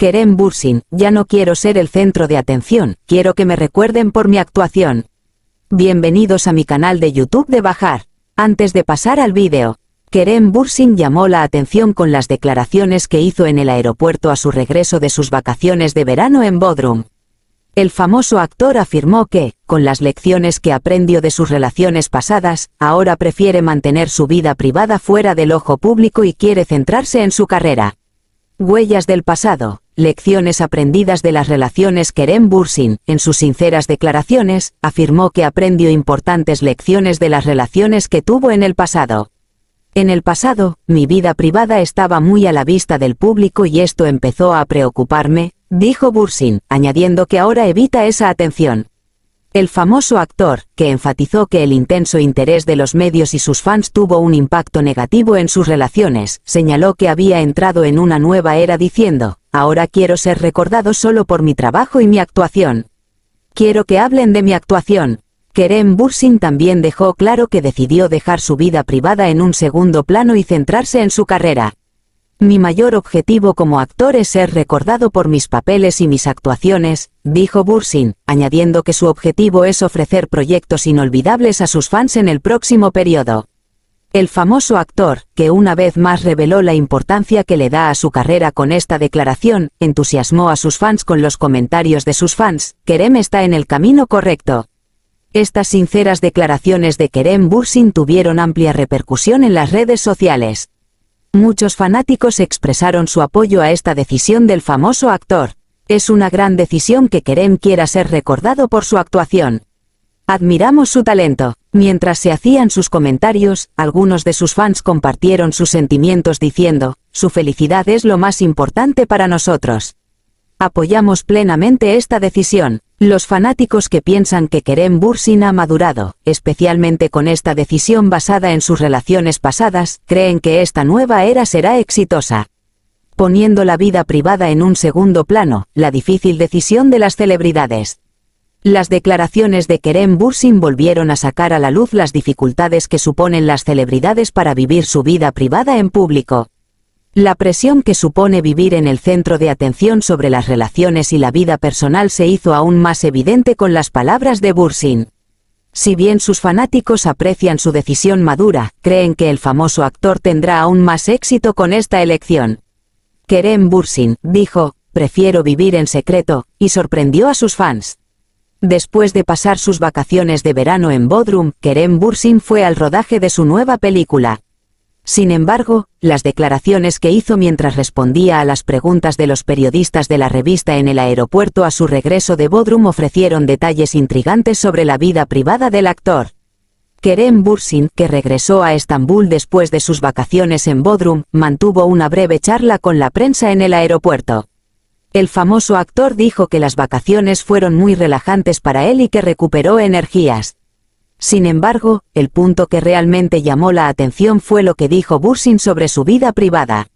Kerem Bursin, ya no quiero ser el centro de atención, quiero que me recuerden por mi actuación. Bienvenidos a mi canal de YouTube de Bajar. Antes de pasar al vídeo, Kerem Bursin llamó la atención con las declaraciones que hizo en el aeropuerto a su regreso de sus vacaciones de verano en Bodrum. El famoso actor afirmó que, con las lecciones que aprendió de sus relaciones pasadas, ahora prefiere mantener su vida privada fuera del ojo público y quiere centrarse en su carrera. Huellas del pasado, Lecciones aprendidas de las relaciones Kerem Bursin, en sus sinceras declaraciones, afirmó que aprendió importantes lecciones de las relaciones que tuvo en el pasado. En el pasado, mi vida privada estaba muy a la vista del público y esto empezó a preocuparme, dijo Bursin, añadiendo que ahora evita esa atención. El famoso actor, que enfatizó que el intenso interés de los medios y sus fans tuvo un impacto negativo en sus relaciones, señaló que había entrado en una nueva era diciendo, Ahora quiero ser recordado solo por mi trabajo y mi actuación. Quiero que hablen de mi actuación. Kerem Bursin también dejó claro que decidió dejar su vida privada en un segundo plano y centrarse en su carrera. Mi mayor objetivo como actor es ser recordado por mis papeles y mis actuaciones, dijo Bursin, añadiendo que su objetivo es ofrecer proyectos inolvidables a sus fans en el próximo periodo. El famoso actor, que una vez más reveló la importancia que le da a su carrera con esta declaración, entusiasmó a sus fans con los comentarios de sus fans, Kerem está en el camino correcto. Estas sinceras declaraciones de Kerem Bursin tuvieron amplia repercusión en las redes sociales. Muchos fanáticos expresaron su apoyo a esta decisión del famoso actor. Es una gran decisión que Kerem quiera ser recordado por su actuación. Admiramos su talento. Mientras se hacían sus comentarios, algunos de sus fans compartieron sus sentimientos diciendo, su felicidad es lo más importante para nosotros. Apoyamos plenamente esta decisión. Los fanáticos que piensan que Kerem Bursin ha madurado, especialmente con esta decisión basada en sus relaciones pasadas, creen que esta nueva era será exitosa. Poniendo la vida privada en un segundo plano, la difícil decisión de las celebridades. Las declaraciones de Kerem Bursin volvieron a sacar a la luz las dificultades que suponen las celebridades para vivir su vida privada en público. La presión que supone vivir en el centro de atención sobre las relaciones y la vida personal se hizo aún más evidente con las palabras de Bursin. Si bien sus fanáticos aprecian su decisión madura, creen que el famoso actor tendrá aún más éxito con esta elección. Kerem Bursin, dijo, prefiero vivir en secreto, y sorprendió a sus fans. Después de pasar sus vacaciones de verano en Bodrum, Kerem Bursin fue al rodaje de su nueva película. Sin embargo, las declaraciones que hizo mientras respondía a las preguntas de los periodistas de la revista en el aeropuerto a su regreso de Bodrum ofrecieron detalles intrigantes sobre la vida privada del actor. Kerem Bursin, que regresó a Estambul después de sus vacaciones en Bodrum, mantuvo una breve charla con la prensa en el aeropuerto. El famoso actor dijo que las vacaciones fueron muy relajantes para él y que recuperó energías. Sin embargo, el punto que realmente llamó la atención fue lo que dijo Bursin sobre su vida privada.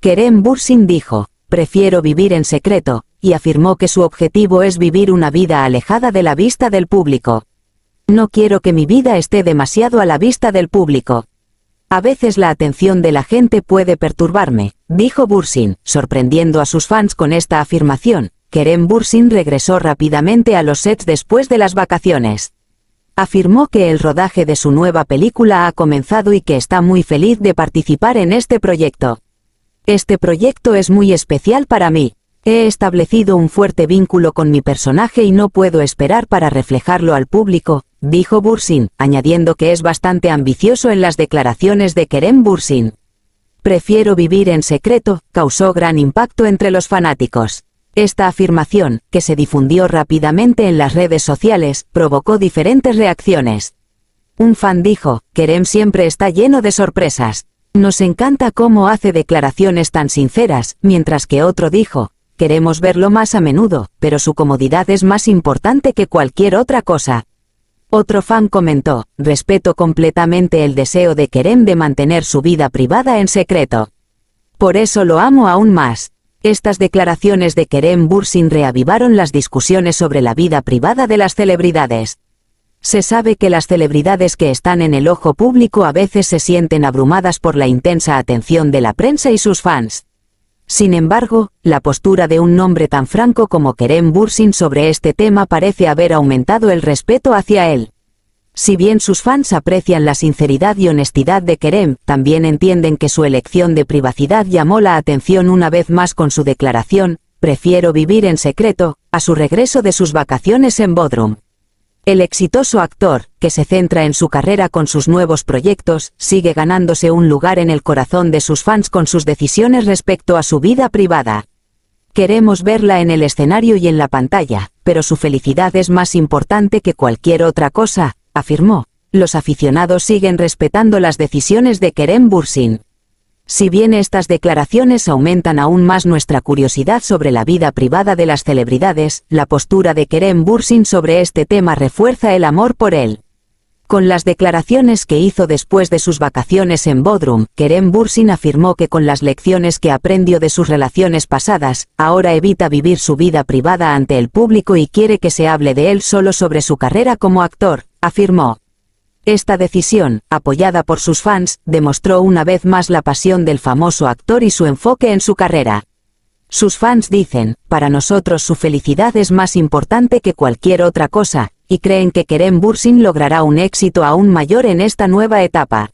Kerem Bursin dijo, prefiero vivir en secreto, y afirmó que su objetivo es vivir una vida alejada de la vista del público. No quiero que mi vida esté demasiado a la vista del público. A veces la atención de la gente puede perturbarme, dijo Bursin, sorprendiendo a sus fans con esta afirmación. Kerem Bursin regresó rápidamente a los sets después de las vacaciones. Afirmó que el rodaje de su nueva película ha comenzado y que está muy feliz de participar en este proyecto. Este proyecto es muy especial para mí. He establecido un fuerte vínculo con mi personaje y no puedo esperar para reflejarlo al público, dijo Bursin, añadiendo que es bastante ambicioso en las declaraciones de Kerem Bursin. Prefiero vivir en secreto, causó gran impacto entre los fanáticos. Esta afirmación, que se difundió rápidamente en las redes sociales, provocó diferentes reacciones. Un fan dijo, Kerem siempre está lleno de sorpresas. Nos encanta cómo hace declaraciones tan sinceras, mientras que otro dijo, queremos verlo más a menudo, pero su comodidad es más importante que cualquier otra cosa. Otro fan comentó, respeto completamente el deseo de Kerem de mantener su vida privada en secreto. Por eso lo amo aún más. Estas declaraciones de Kerem Bursin reavivaron las discusiones sobre la vida privada de las celebridades. Se sabe que las celebridades que están en el ojo público a veces se sienten abrumadas por la intensa atención de la prensa y sus fans. Sin embargo, la postura de un nombre tan franco como Kerem Bursin sobre este tema parece haber aumentado el respeto hacia él. Si bien sus fans aprecian la sinceridad y honestidad de Kerem, también entienden que su elección de privacidad llamó la atención una vez más con su declaración, prefiero vivir en secreto, a su regreso de sus vacaciones en Bodrum. El exitoso actor, que se centra en su carrera con sus nuevos proyectos, sigue ganándose un lugar en el corazón de sus fans con sus decisiones respecto a su vida privada. Queremos verla en el escenario y en la pantalla, pero su felicidad es más importante que cualquier otra cosa, afirmó. Los aficionados siguen respetando las decisiones de Kerem Bursin. Si bien estas declaraciones aumentan aún más nuestra curiosidad sobre la vida privada de las celebridades, la postura de Kerem Bursin sobre este tema refuerza el amor por él. Con las declaraciones que hizo después de sus vacaciones en Bodrum, Kerem Bursin afirmó que con las lecciones que aprendió de sus relaciones pasadas, ahora evita vivir su vida privada ante el público y quiere que se hable de él solo sobre su carrera como actor, afirmó. Esta decisión, apoyada por sus fans, demostró una vez más la pasión del famoso actor y su enfoque en su carrera. Sus fans dicen, para nosotros su felicidad es más importante que cualquier otra cosa, y creen que Kerem Bursin logrará un éxito aún mayor en esta nueva etapa.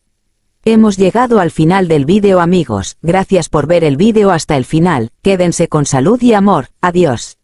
Hemos llegado al final del vídeo amigos, gracias por ver el vídeo hasta el final, quédense con salud y amor, adiós.